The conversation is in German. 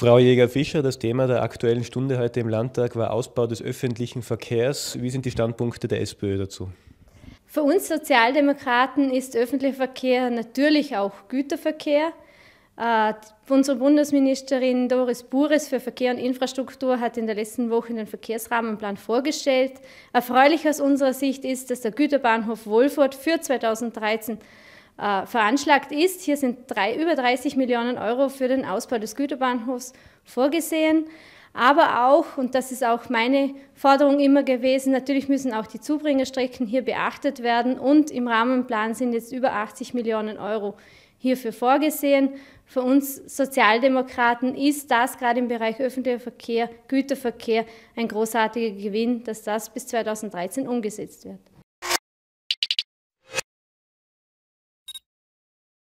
Frau Jäger-Fischer, das Thema der Aktuellen Stunde heute im Landtag war Ausbau des öffentlichen Verkehrs. Wie sind die Standpunkte der SPÖ dazu? Für uns Sozialdemokraten ist öffentlicher Verkehr natürlich auch Güterverkehr. Äh, unsere Bundesministerin Doris Bures für Verkehr und Infrastruktur hat in der letzten Woche den Verkehrsrahmenplan vorgestellt. Erfreulich aus unserer Sicht ist, dass der Güterbahnhof Wolfurt für 2013 äh, veranschlagt ist. Hier sind drei, über 30 Millionen Euro für den Ausbau des Güterbahnhofs vorgesehen. Aber auch, und das ist auch meine Forderung immer gewesen, natürlich müssen auch die Zubringerstrecken hier beachtet werden und im Rahmenplan sind jetzt über 80 Millionen Euro hierfür vorgesehen. Für uns Sozialdemokraten ist das gerade im Bereich öffentlicher Verkehr, Güterverkehr ein großartiger Gewinn, dass das bis 2013 umgesetzt wird.